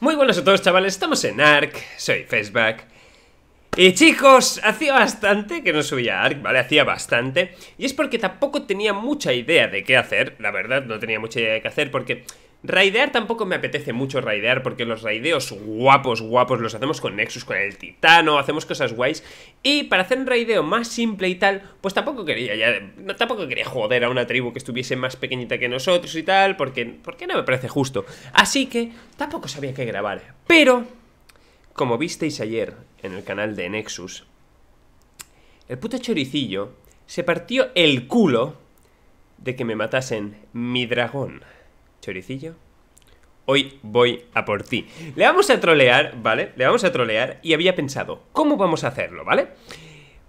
Muy buenos a todos chavales, estamos en Arc. soy Faceback Y chicos, hacía bastante que no subía a ARK, ¿vale? Hacía bastante Y es porque tampoco tenía mucha idea de qué hacer, la verdad, no tenía mucha idea de qué hacer Porque Raidear tampoco me apetece mucho raidear porque los raideos guapos, guapos los hacemos con Nexus, con el Titano, hacemos cosas guays y para hacer un raideo más simple y tal, pues tampoco quería tampoco quería joder a una tribu que estuviese más pequeñita que nosotros y tal, porque, porque no me parece justo. Así que tampoco sabía qué grabar, pero como visteis ayer en el canal de Nexus, el puto choricillo se partió el culo de que me matasen mi dragón. Choricillo, hoy voy a por ti. Le vamos a trolear, ¿vale? Le vamos a trolear y había pensado, ¿cómo vamos a hacerlo, ¿vale?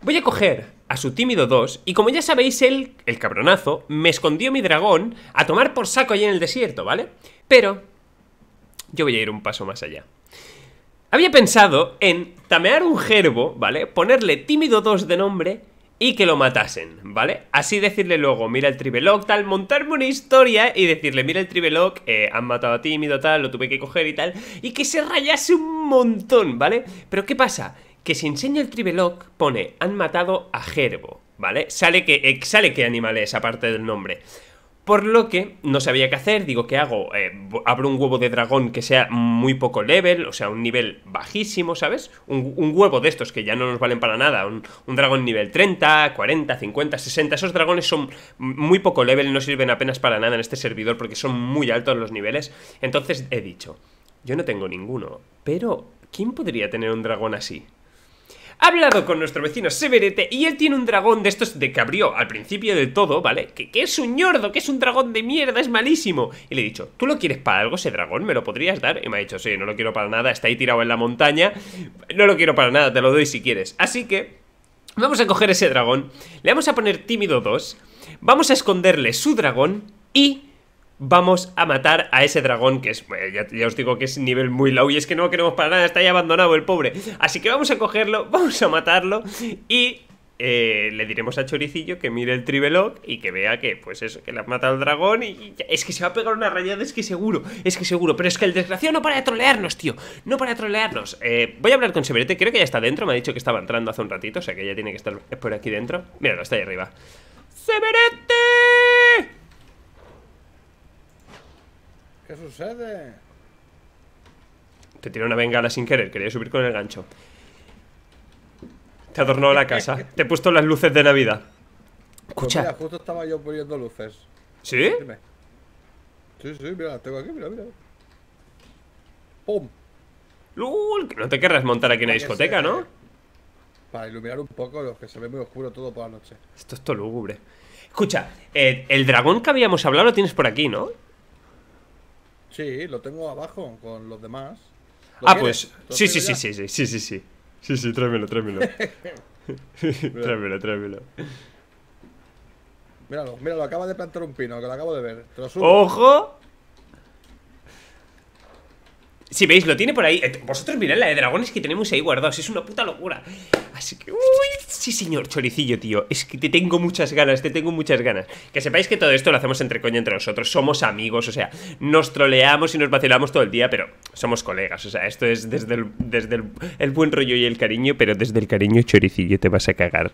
Voy a coger a su tímido 2 y como ya sabéis, él, el cabronazo, me escondió mi dragón a tomar por saco allí en el desierto, ¿vale? Pero yo voy a ir un paso más allá. Había pensado en tamear un gerbo, ¿vale? Ponerle tímido 2 de nombre y que lo matasen, ¿vale? Así decirle luego, mira el triveloc, tal, montarme una historia y decirle, mira el triveloc, eh, han matado a tímido, tal, lo tuve que coger y tal, y que se rayase un montón, ¿vale? Pero ¿qué pasa? Que si enseña el triveloc, pone, han matado a Gerbo, ¿vale? Sale que, eh, sale que animal es, aparte del nombre. Por lo que no sabía qué hacer, digo, ¿qué hago? Eh, abro un huevo de dragón que sea muy poco level, o sea, un nivel bajísimo, ¿sabes? Un, huevo de estos que ya no nos valen para nada, un, un, dragón nivel 30, 40, 50, 60, esos dragones son muy poco level, no sirven apenas para nada en este servidor porque son muy altos los niveles. Entonces he dicho, yo no tengo ninguno, pero ¿quién podría tener un dragón así? ha hablado con nuestro vecino Severete y él tiene un dragón de estos de cabrío al principio de todo, ¿vale? Que, que, es un ñordo, que es un dragón de mierda, es malísimo. Y le he dicho, ¿tú lo quieres para algo ese dragón? ¿Me lo podrías dar? Y me ha dicho, sí, no lo quiero para nada, está ahí tirado en la montaña. No lo quiero para nada, te lo doy si quieres. Así que vamos a coger ese dragón, le vamos a poner tímido 2, vamos a esconderle su dragón y vamos a matar a ese dragón que es, eh, ya, os digo que es nivel muy low y es que no queremos para nada, está ahí abandonado el pobre. Así que vamos a cogerlo, vamos a matarlo y... Eh, le diremos a Choricillo que mire el Trivelog y que vea que, pues eso, que le ha matado al dragón y, es que se va a pegar una rayada, es que seguro, es que seguro, pero es que el desgraciado no para de trolearnos, tío, no para de trolearnos. Eh, voy a hablar con Severete, creo que ya está dentro, me ha dicho que estaba entrando hace un ratito, o sea que ya tiene que estar por aquí dentro. Míralo, está ahí arriba. ¡Severete! ¿Qué sucede? Te tiró una bengala sin querer, quería subir con el gancho. Te adornó la casa. Te he puesto las luces de Navidad. Escucha. Pues justo estaba yo poniendo luces. ¿Sí? Sí, sí, mira, tengo aquí, mira, mira. ¡Pum! no te querrás montar aquí en la discoteca, ¿no? Para iluminar un poco los que se ve muy oscuro todo por la noche. Esto es todo lúgubre. Escucha, eh, el dragón que habíamos hablado lo tienes por aquí, ¿no? Sí, lo tengo abajo con los demás. ah, pues. Sí, sí, sí, sí, sí, sí, sí, sí. Sí, sí, tráemelo, tráemelo. tráemelo, tráemelo. Míralo, míralo, acaba de plantar un pino, que lo acabo de ver. ¡Ojo! Si veis, lo tiene por ahí. Eh, vosotros mirad la de dragones que tenemos ahí guardados. Es una puta locura. Así que, uy, sí, señor choricillo, tío. Es que te tengo muchas ganas, te tengo muchas ganas. Que sepáis que todo esto lo hacemos entre coño entre nosotros. Somos amigos, o sea, nos troleamos y nos vacilamos todo el día, pero somos colegas. O sea, esto es desde desde el buen rollo y el cariño, pero desde el cariño choricillo te vas a cagar.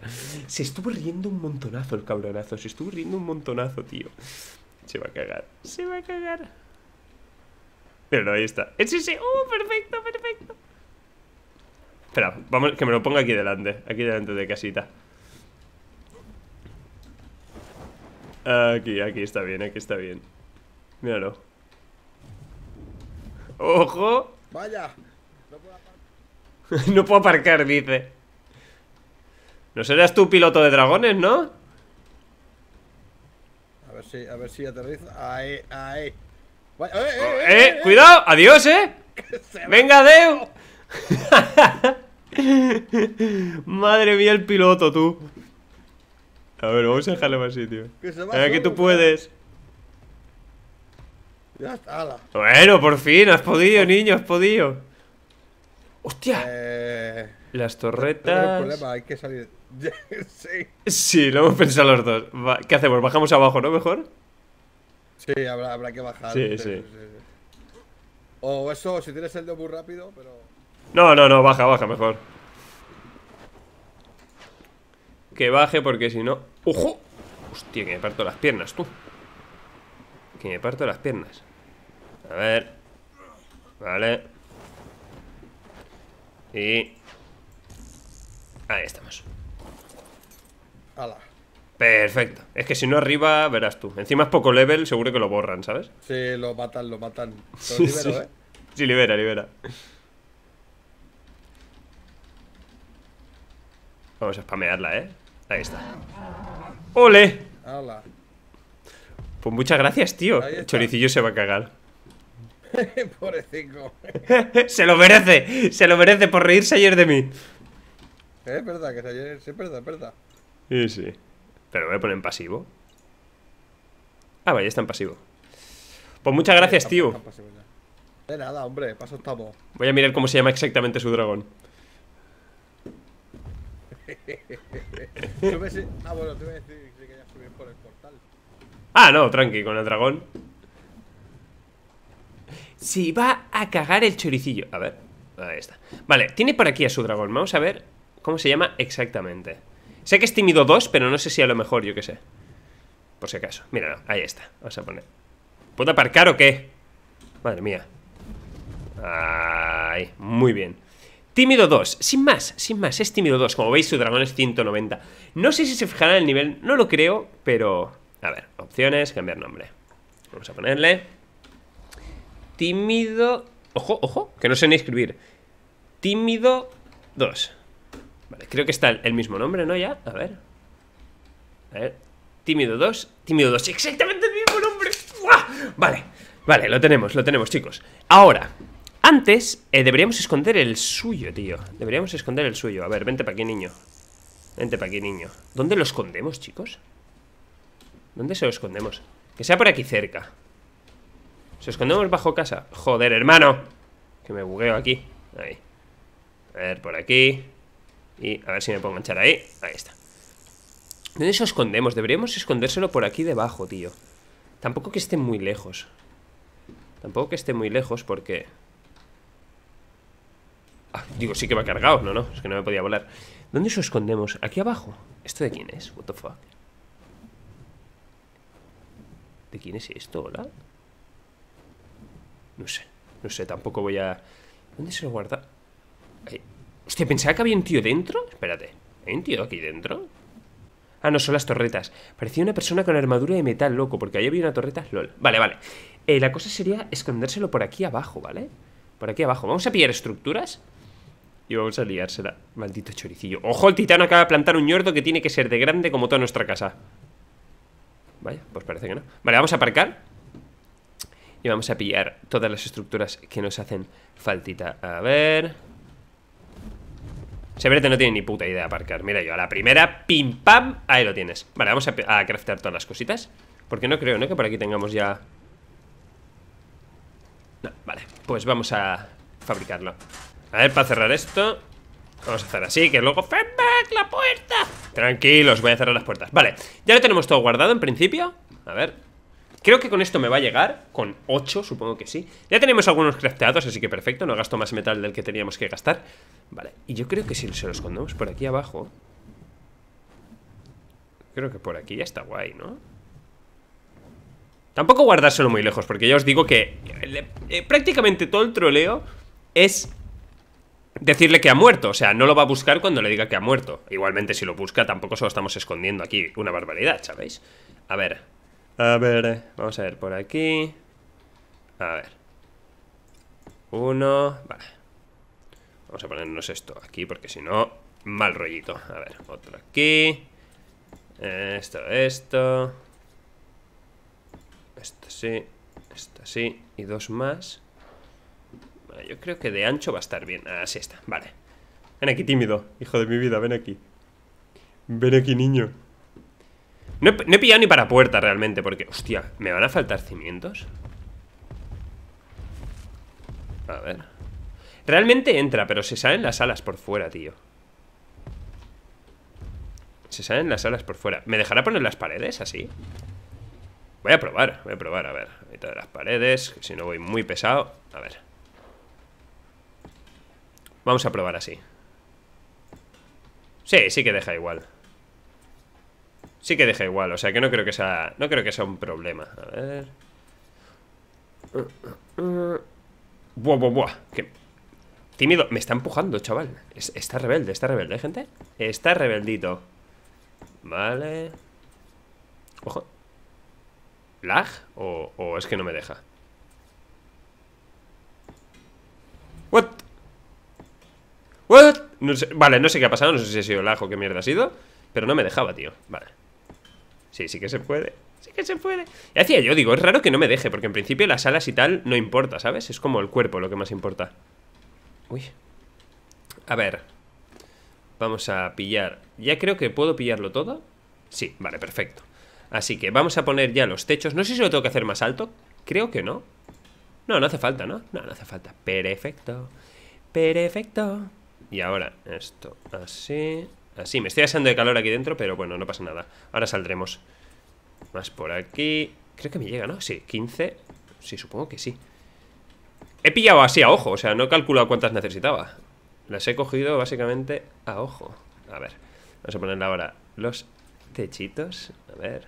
Se estuvo riendo un montonazo el cabronazo. Se estuvo riendo un montonazo, tío. Se va a cagar. Se va a cagar ahí está. Eh, sí, sí, ¡Uh, perfecto, perfecto! Espera, vamos, que me lo ponga aquí delante. Aquí delante de casita. Aquí, aquí está bien, aquí está bien. Míralo. ¡Ojo! ¡Vaya! No puedo aparcar, no puedo dice. No serás tú piloto de dragones, ¿no? A ver si, a ver si aterriza. Ahí, ahí. Eh, eh, oh, eh, eh, cuidado, adiós, eh. Venga, Deu. Madre mía, el piloto, tú. A ver, vamos a dejarle más sitio. a ver, que tú puedes. Ya Bueno, por fin, has podido, oh. niño, has podido. ¡Hostia! Las torretas. Sí, lo hemos pensado los dos. ¿Qué hacemos? ¿Bajamos abajo, no? Mejor. Sí, habrá, habrá que bajar. Sí, sí. O eso, si tienes el de rápido, pero. No, no, no, baja, baja, mejor. Que baje porque si no. ¡Ojo! Hostia, que me parto las piernas, tú. Que me parto las piernas. A ver. Vale. Y. Ahí estamos. Ala. Perfecto. Es que si no arriba, verás tú. Encima es poco level, seguro que lo borran, ¿sabes? Sí, lo matan, lo matan. sí, ¿eh? Sí, libera, libera. Vamos a spamearla, ¿eh? Ahí está. ¡Ole! Pues muchas gracias, tío. El choricillo se va a cagar. se lo merece. Se lo merece por reírse ayer de mí. Es verdad, que ayer... Sí, es verdad, es verdad. Sí, sí. Pero lo voy a poner en pasivo. Ah, vaya, está en pasivo. Pues muchas gracias, tío. De nada, hombre, paso estamos. Voy a mirar cómo se llama exactamente su dragón. Ah, bueno, te voy a decir que subir por el portal. Ah, no, tranqui, con el dragón. Si va a cagar el choricillo. A ver, ahí está. Vale, tiene por aquí a su dragón. Vamos a ver cómo se llama exactamente. Sé que es tímido 2, pero no sé si a lo mejor, yo qué sé. Por si acaso. Mira, ahí está. Vamos a poner. ¿Puedo aparcar o qué? Madre mía. Ay, muy bien. Tímido 2, sin más, sin más, es tímido 2. Como veis, su dragón es 190. No sé si se en el nivel, no lo creo, pero... A ver, opciones, cambiar nombre. Vamos a ponerle... Tímido... Ojo, ojo, que no sé ni escribir. Tímido 2. Vale, creo que está el mismo nombre, ¿no? Ya, a ver. A ver. Tímido 2, tímido 2, exactamente el mismo nombre. Vale, vale, lo tenemos, lo tenemos, chicos. Ahora, antes eh, deberíamos esconder el suyo, tío. Deberíamos esconder el suyo. A ver, vente para aquí, niño. Vente para aquí, niño. ¿Dónde lo escondemos, chicos? ¿Dónde se lo escondemos? Que sea por aquí cerca. ¿Se escondemos bajo casa? Joder, hermano. Que me bugueo aquí. Ahí. A ver, por aquí. Y a ver si me puedo echar ahí. Ahí está. ¿Dónde eso escondemos? Deberíamos escondérselo por aquí debajo, tío. Tampoco que esté muy lejos. Tampoco que esté muy lejos porque... Ah, digo, sí que va cargado. No, no, es que no me podía volar. ¿Dónde se escondemos? ¿Aquí abajo? ¿Esto de quién es? What ¿De quién es esto? ¿Hola? No sé. No sé, tampoco voy a... ¿Dónde se lo guarda? Ahí. Hostia, pensaba que había un tío dentro. Espérate, ¿hay un tío aquí dentro? Ah, no, son las torretas. Parecía una persona con armadura de metal, loco, porque ahí había una torreta LOL. Vale, vale. Eh, la cosa sería escondérselo por aquí abajo, ¿vale? Por aquí abajo. Vamos a pillar estructuras y vamos a liársela. Maldito choricillo. ¡Ojo! El titán acaba de plantar un ñordo que tiene que ser de grande como toda nuestra casa. Vaya, pues parece que no. Vale, vamos a aparcar. Y vamos a pillar todas las estructuras que nos hacen faltita. A ver que no tiene ni puta idea de aparcar. Mira yo, a la primera, pim pam, ahí lo tienes. Vale, vamos a, a craftear todas las cositas. Porque no creo, ¿no? Que por aquí tengamos ya... No, vale, pues vamos a fabricarlo. A ver, para cerrar esto Vamos a hacer así, que luego ¡La puerta! Tranquilos, voy a cerrar las puertas Vale, ya lo tenemos todo guardado en principio A ver Creo que con esto me va a llegar, con 8 supongo que sí Ya tenemos algunos crafteados, así que perfecto No gasto más metal del que teníamos que gastar Vale, y yo creo que si se lo escondemos por aquí abajo Creo que por aquí ya está guay, ¿no? Tampoco guardárselo muy lejos Porque ya os digo que eh, prácticamente todo el troleo es decirle que ha muerto. O sea, no lo va a buscar cuando le diga que ha muerto. Igualmente, si lo busca, tampoco se lo estamos escondiendo aquí. Una barbaridad, ¿sabéis? A ver. A ver, vamos a ver por aquí. A ver. Uno, vale. Vamos a ponernos esto aquí porque si no, mal rollito. A ver, otro aquí. Esto, esto. Esto sí, esto sí. Y dos más. yo creo que de ancho va a estar bien. Así ah, está, vale. Ven aquí, tímido. Hijo de mi vida, ven aquí. Ven aquí, niño. No he, pillado ni para puerta realmente Porque, hostia, ¿me van a faltar cimientos? A ver Realmente entra, pero se salen las alas por fuera, tío Se salen las alas por fuera ¿Me dejará poner las paredes así? Voy a probar, voy a probar, a ver Mitad de las paredes, si no voy muy pesado A ver Vamos a probar así Sí, sí que deja igual Sí que deja igual, o sea que no creo que sea. No creo que sea un problema. A ver. Buah, buah, buah. Qué Tímido. Me está empujando, chaval. está rebelde, está rebelde, ¿eh, gente? Está rebeldito. Vale. Ojo. ¿Lag? O, es que no me deja? ¿What? ¿What? vale, no sé qué ha pasado, no sé si ha sido lag o qué mierda ha sido Pero no me dejaba, tío Vale Sí, sí que se puede. Sí que se puede. Y hacía yo, digo, es raro que no me deje, porque en principio las alas y tal no importa, ¿sabes? Es como el cuerpo lo que más importa. Uy. A ver. Vamos a pillar. Ya creo que puedo pillarlo todo. Sí, vale, perfecto. Así que vamos a poner ya los techos. No sé si lo tengo que hacer más alto. Creo que no. No, no hace falta, ¿no? No, no hace falta. Perfecto. Perfecto. Y ahora esto así. Así, ah, me estoy asando de calor aquí dentro, pero bueno, no pasa nada. Ahora saldremos. Más por aquí. Creo que me llega, ¿no? Sí, 15. Sí, supongo que sí. He pillado así a ojo, o sea, no he calculado cuántas necesitaba. Las he cogido básicamente a ojo. A ver, vamos a poner ahora los techitos. A ver.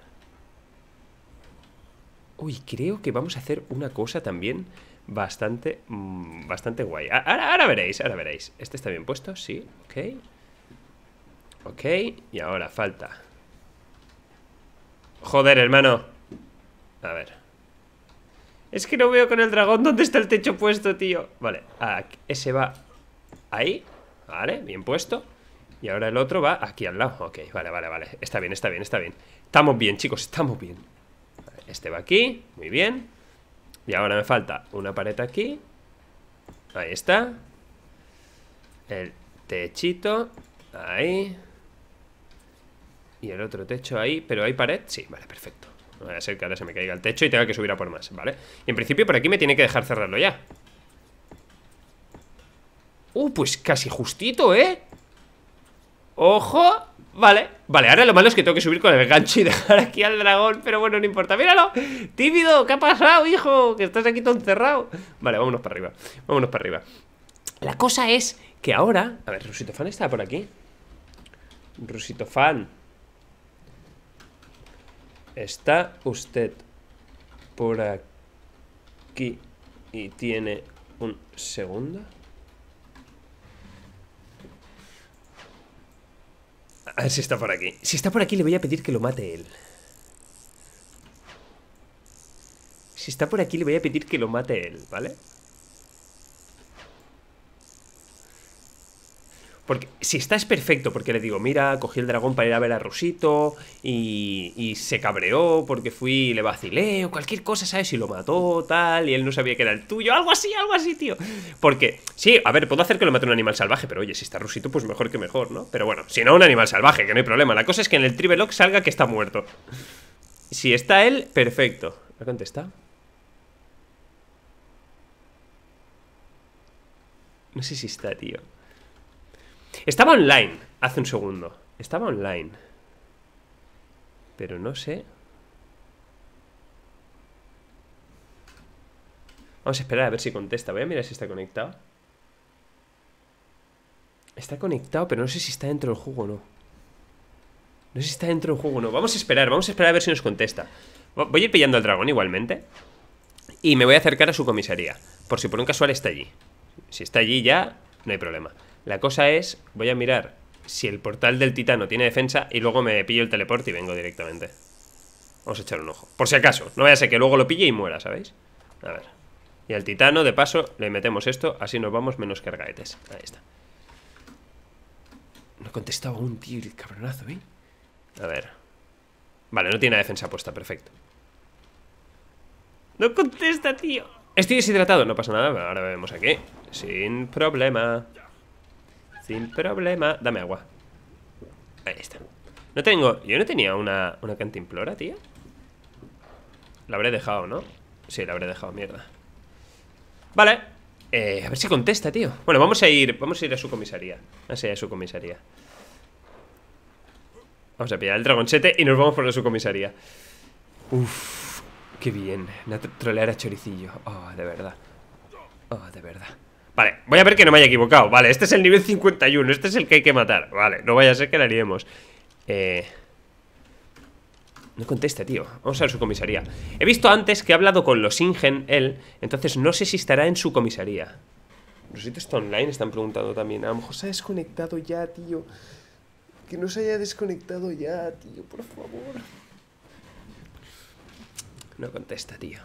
Uy, creo que vamos a hacer una cosa también bastante, mm, bastante guay. ahora veréis, ahora veréis. ¿Este está bien puesto? Sí, ok. Ok, y ahora falta Joder, hermano A ver Es que no veo con el dragón dónde está el techo puesto, tío Vale, ese va ahí Vale, bien puesto Y ahora el otro va aquí al lado Ok, vale, vale, vale Está bien, está bien, está bien Estamos bien, chicos, estamos bien Este va aquí, muy bien Y ahora me falta una pared aquí Ahí está El techito Ahí y el otro techo ahí, pero ¿hay pared? Sí, vale, perfecto No a ser que ahora se me caiga el techo y tenga que subir a por más, ¿vale? Y en principio por aquí me tiene que dejar cerrarlo ya Uh, pues casi justito, ¿eh? ¡Ojo! Vale, vale, ahora lo malo es que tengo que subir con el gancho y dejar aquí al dragón Pero bueno, no importa, ¡míralo! ¡Tímido! ¿Qué ha pasado, hijo? Que estás aquí todo encerrado Vale, vámonos para arriba, vámonos para arriba La cosa es que ahora... A ver, ¿Rusitofan Fan está por aquí Rusito Está usted por aquí y tiene un segundo. A ver si está por aquí. Si está por aquí le voy a pedir que lo mate él. Si está por aquí le voy a pedir que lo mate él, ¿vale? vale Porque si está es perfecto, porque le digo, mira, cogí el dragón para ir a ver a Rusito y, se cabreó porque fui y le vacilé o cualquier cosa, ¿sabes? Y lo mató, tal, y él no sabía que era el tuyo, algo así, algo así, tío. Porque, sí, a ver, puedo hacer que lo mate un animal salvaje, pero oye, si está Rusito, pues mejor que mejor, ¿no? Pero bueno, si no, un animal salvaje, que no hay problema. La cosa es que en el Tribelock salga que está muerto. Si está él, perfecto. ¿Me contesta? No sé si está, tío. Estaba online hace un segundo. Estaba online. Pero no sé. Vamos a esperar a ver si contesta. Voy a mirar si está conectado. Está conectado, pero no sé si está dentro del juego o no. No sé si está dentro del juego o no. Vamos a esperar, vamos a esperar a ver si nos contesta. Voy a ir pillando al dragón igualmente. Y me voy a acercar a su comisaría. Por si por un casual está allí. Si está allí ya, no hay problema. La cosa es, voy a mirar si el portal del titano tiene defensa y luego me pillo el teleporte y vengo directamente. Vamos a echar un ojo. Por si acaso, no vaya a ser que luego lo pille y muera, ¿sabéis? A ver. Y al titano, de paso, le metemos esto, así nos vamos menos cargaetes. Ahí está. No contestaba un tío, cabronazo, ¿eh? A ver. Vale, no tiene defensa puesta, perfecto. No contesta, tío. Estoy deshidratado, no pasa nada, ahora vemos aquí. Sin problema. Sin problema. Dame agua. Ahí está. No tengo... Yo no tenía una, una cantimplora, tío. La habré dejado, ¿no? Sí, la habré dejado, mierda. Vale. Eh, a ver si contesta, tío. Bueno, vamos a ir... Vamos a ir a su comisaría. Vamos a a su comisaría. Vamos a pillar el dragonchete y nos vamos por la su comisaría Uff... qué bien. Trolear a Choricillo. Oh, de verdad. Oh, de verdad. Vale, voy a ver que no me haya equivocado Vale, este es el nivel 51, este es el que hay que matar Vale, no vaya a ser que la liemos Eh... No contesta, tío. Vamos a ver su comisaría. He visto antes que ha hablado con los Ingen, él. Entonces no sé si estará en su comisaría. Los sitios está online están preguntando también. A lo mejor se ha desconectado ya, tío. Que no se haya desconectado ya, tío. Por favor. No contesta, tío.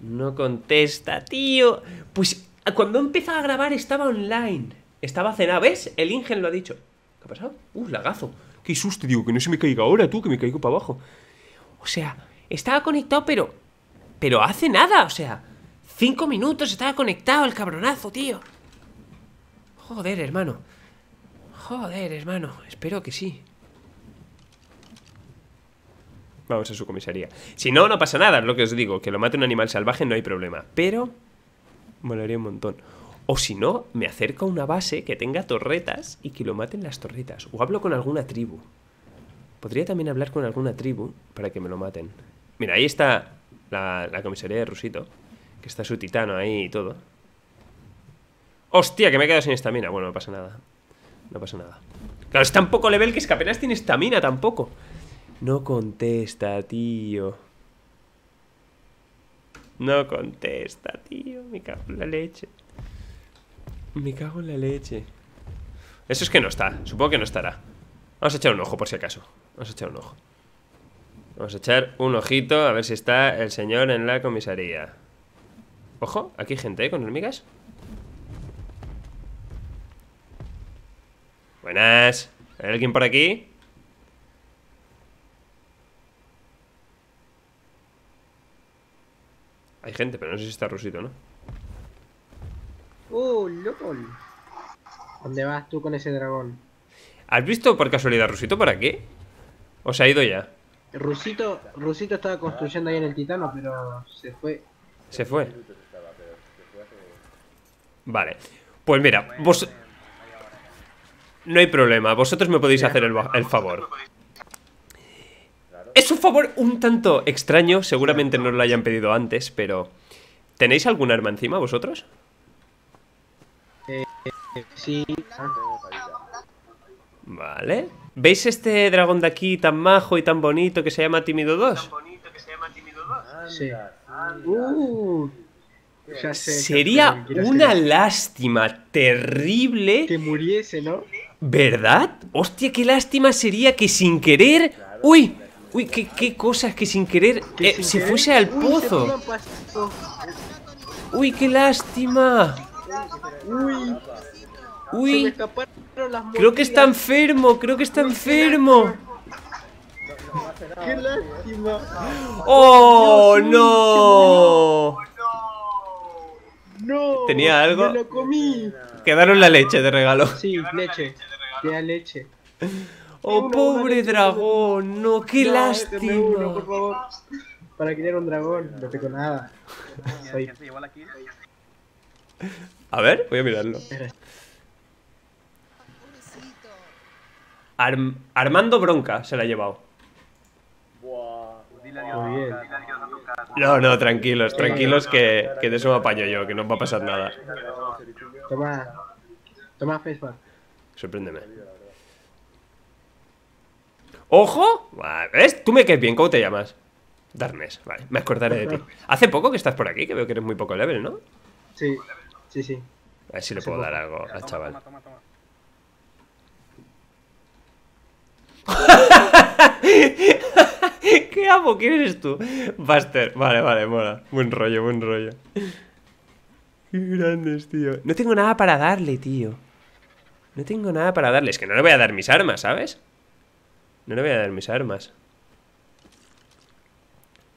No contesta, tío. Pues ah, cuando empezaba a grabar estaba online. Estaba cenado, ¿ves? El Ingen lo ha dicho. ¿Qué ha pasado? Uh, lagazo. Qué susto, tío! que no se me caiga ahora, tú, que me caigo para abajo. O sea, estaba conectado, pero. Pero hace nada, o sea. Cinco minutos estaba conectado el cabronazo, tío. Joder, hermano. Joder, hermano. Espero que sí. Vamos a su comisaría. Si no, no pasa nada, es lo que os digo. Que lo mate un animal salvaje no hay problema. Pero... Molaría un montón. O si no, me acerco a una base que tenga torretas y que lo maten las torretas. O hablo con alguna tribu. Podría también hablar con alguna tribu para que me lo maten. Mira, ahí está la, la comisaría de Rusito. Que está su titano ahí y todo. ¡Hostia! Que me he quedado sin estamina. Bueno, no pasa nada. No pasa nada. Claro, es tan poco level que es que apenas tiene estamina tampoco. No contesta, tío. No contesta, tío. Me cago en la leche. Me cago en la leche. Eso es que no está. Supongo que no estará. Vamos a echar un ojo por si acaso. Vamos a echar un ojo. Vamos a echar un ojito a ver si está el señor en la comisaría. Ojo, aquí hay gente ¿eh? con hormigas. Buenas. ¿Hay alguien por aquí? gente, pero no sé si está Rusito, ¿no? ¡Oh, loco! ¿Dónde vas tú con ese dragón? ¿Has visto por casualidad Rusito para qué? ¿O se ha ido ya? Rusito, Rusito estaba construyendo ahí en el Titano, pero se fue. Se fue. Vale. Pues mira, vos... No hay problema, vosotros me podéis hacer el favor es un favor un tanto extraño, seguramente no lo hayan pedido antes, pero ¿tenéis algún arma encima vosotros? sí. Vale. ¿Veis este dragón de aquí tan majo y tan bonito que se llama Tímido 2? Sí. Uh. Sería una lástima terrible. Que muriese, ¿no? ¿Verdad? Hostia, qué lástima sería que sin querer. ¡Uy! Uy, qué, qué cosas que sin querer se eh, fuese al pozo. Uy, qué lástima. Uy. Uy. Creo que está enfermo, creo que está enfermo. Qué lástima. Oh, no. No. ¿Tenía algo? Quedaron la leche de regalo. Sí, leche. Queda leche. ¡Oh, pobre dragón! ¡No, qué lástima! Para criar un dragón, no tengo nada. A ver, voy a mirarlo. Armando Bronca se la ha llevado. No, no, tranquilos, tranquilos que, que de eso me apaño yo, que no va a pasar nada. Toma, toma Facebook. Sorpréndeme. ¡Ojo! ¿Ves? Tú me quedes bien, ¿cómo te llamas? Darnes, vale, me acordaré de ti. Hace poco que estás por aquí, que veo que eres muy poco level, ¿no? Sí, sí, sí. A ver si le puedo dar algo al chaval. Toma, toma, toma. ¡Qué amo! ¿Quién eres tú? Buster. Vale, vale, mola. Buen rollo, buen rollo. Qué grandes, tío. No tengo nada para darle, tío. No tengo nada para darle. Es que no le voy a dar mis armas, ¿sabes? No le voy a dar mis armas.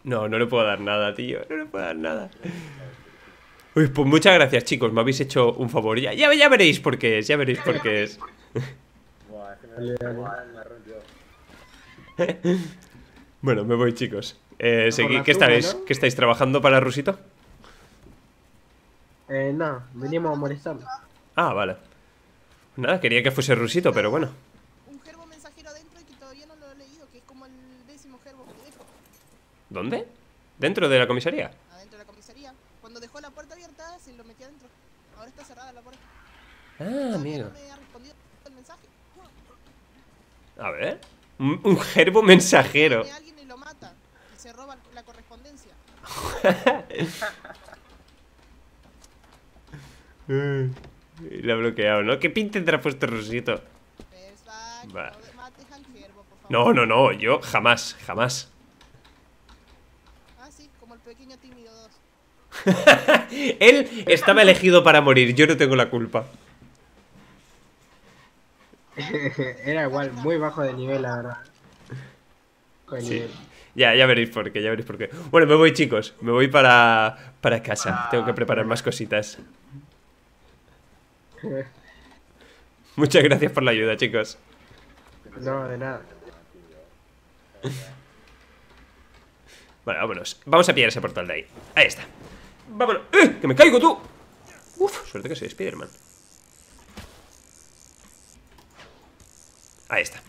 No, no le puedo dar nada, tío. No le puedo dar nada. Uy, pues muchas gracias, chicos. Me habéis hecho un favor. Ya, ya, veréis por qué es. Ya veréis por qué es. bueno, me voy, chicos. Eh, ¿qué, estáis, ¿Qué estáis trabajando para Rusito? Eh, no, venimos a molestarlo. Ah, vale. Nada, quería que fuese Rusito, pero bueno. ¿Dónde? ¿Dentro de la comisaría? Adentro de la comisaría. Cuando dejó la puerta abierta, se lo metió adentro. Ahora está cerrada la puerta. Ah, mira. No me ha respondido el mensaje. A ver. Un, gerbo mensajero. alguien y lo mata. Y se roba la correspondencia. la ha bloqueado, ¿no? ¿Qué te ha puesto Rosito? Vale. No, no, no. Yo jamás, jamás. Él estaba elegido para morir, yo no tengo la culpa. Era igual, muy bajo de nivel, ahora Ya, ya veréis por qué, ya veréis por qué. Bueno, me voy, chicos. Me voy para, para casa. tengo que preparar más cositas. Muchas gracias por la ayuda, chicos. No, de nada. Vale, vámonos. Vamos a pillar ese portal de ahí. Ahí está. Vámonos. ¡Eh! ¡Que me caigo tú! Uf, suerte que soy Spiderman. Ahí está.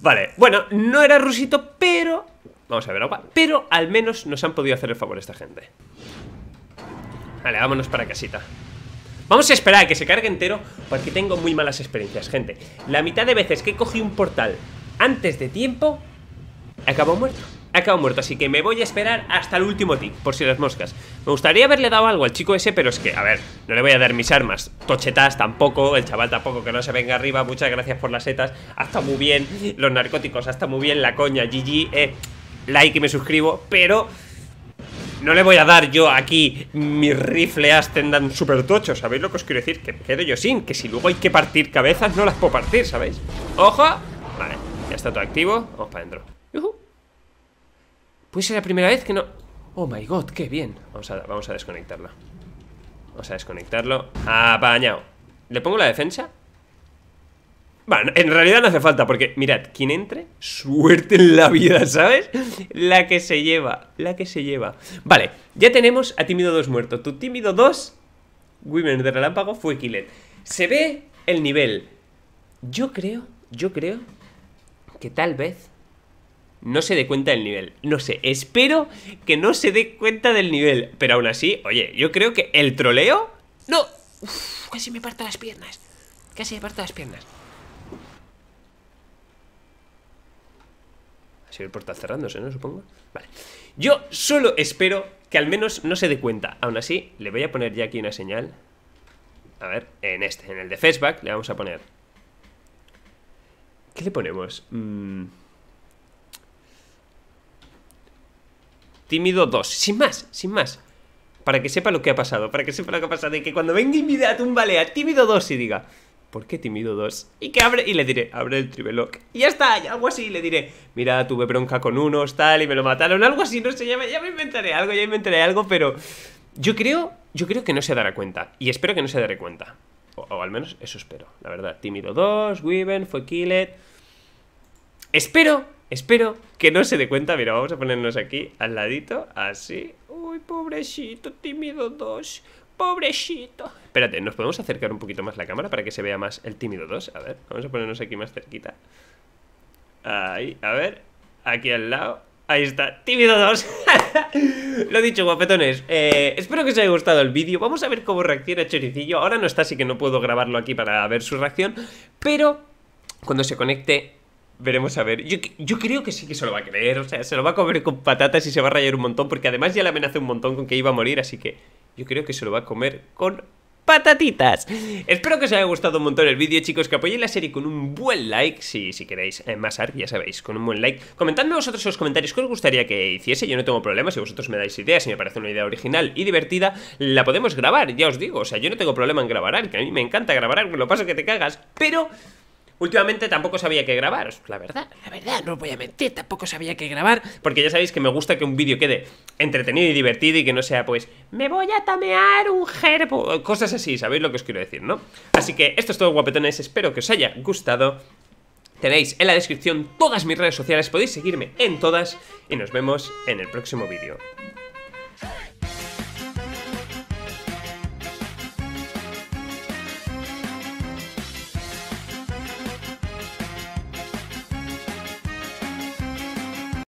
Vale, bueno, no era rusito, pero... Vamos a ver agua. Pero al menos nos han podido hacer el favor esta gente. Vale, vámonos para casita. Vamos a esperar a que se cargue entero porque tengo muy malas experiencias, gente. La mitad de veces que cogí un portal antes de tiempo, acabo muerto ha quedado muerto, así que me voy a esperar hasta el último tick, por si las moscas. Me gustaría haberle dado algo al chico ese, pero es que, a ver, no le voy a dar mis armas. Tochetas tampoco, el chaval tampoco, que no se venga arriba. Muchas gracias por las setas. Hasta muy bien los narcóticos, hasta muy bien la coña. GG, eh, like y me suscribo, pero... No le voy a dar yo aquí mi rifle tendan super tochos ¿sabéis lo que os quiero decir? Que me quedo yo sin, que si luego hay que partir cabezas no las puedo partir, ¿sabéis? ¡Ojo! Vale, ya está todo activo, vamos para adentro. Puede ser la primera vez que no... Oh my god, qué bien Vamos a, vamos a desconectarla Vamos a desconectarlo Apañado ¿Le pongo la defensa? Bueno, en realidad no hace falta Porque, mirad, quien entre Suerte en la vida, ¿sabes? La que se lleva La que se lleva Vale, ya tenemos a Tímido 2 muerto Tu Tímido 2 Women de Relámpago fue Killet Se ve el nivel Yo creo, yo creo Que tal vez no se dé cuenta del nivel. No sé, espero que no se dé cuenta del nivel. Pero aún así, oye, yo creo que el troleo... ¡No! casi me parto las piernas. Casi me parto las piernas. sido el portal cerrándose, ¿no? Supongo. Vale. Yo solo espero que al menos no se dé cuenta. Aún así, le voy a poner ya aquí una señal. A ver, en este, en el de feedback, le vamos a poner. ¿Qué le ponemos? Mmm... tímido 2. Sin más, sin más. Para que sepa lo que ha pasado, para que sepa lo que ha pasado. Y que cuando venga y un balea tímido 2 y diga, ¿por qué tímido 2? Y que abre, y le diré, abre el lock Y ya está, algo así, le diré, mira, tuve bronca con unos, tal, y me lo mataron, algo así, no sé, ya me, ya me inventaré algo, ya inventaré algo, pero yo creo, yo creo que no se dará cuenta. Y espero que no se daré cuenta. O, al menos eso espero, la verdad. Tímido 2, Weaven, fue Killet. Espero Espero que no se dé cuenta. Mira, vamos a ponernos aquí al ladito, así. Uy, pobrecito, tímido 2. Pobrecito. Espérate, ¿nos podemos acercar un poquito más la cámara para que se vea más el tímido 2? A ver, vamos a ponernos aquí más cerquita. Ahí, a ver. Aquí al lado. Ahí está, tímido 2 Lo dicho, guapetones eh, Espero que os haya gustado el vídeo Vamos a ver cómo reacciona Choricillo Ahora no está, así que no puedo grabarlo aquí para ver su reacción Pero cuando se conecte Veremos a ver. Yo, creo que sí que se lo va a creer. O sea, se lo va a comer con patatas y se va a rayar un montón. Porque además ya le amenaza un montón con que iba a morir. Así que yo creo que se lo va a comer con patatitas. Espero que os haya gustado un montón el vídeo, chicos. Que apoyéis la serie con un buen like. Si, si queréis eh, más arte ya sabéis, con un buen like. Comentadme vosotros en los comentarios qué os gustaría que hiciese. Yo no tengo problema Si vosotros me dais ideas, si me parece una idea original y divertida, la podemos grabar. Ya os digo. O sea, yo no tengo problema en grabar. Que a mí me encanta grabar. Lo paso que te cagas. Pero. Últimamente tampoco sabía qué grabaros, la verdad, la verdad, no os voy a mentir, tampoco sabía qué grabar, porque ya sabéis que me gusta que un vídeo quede entretenido y divertido y que no sea pues, me voy a tamear un gerbo, cosas así, sabéis lo que os quiero decir, ¿no? Así que esto es todo, guapetones, espero que os haya gustado. Tenéis en la descripción todas mis redes sociales, podéis seguirme en todas y nos vemos en el próximo vídeo.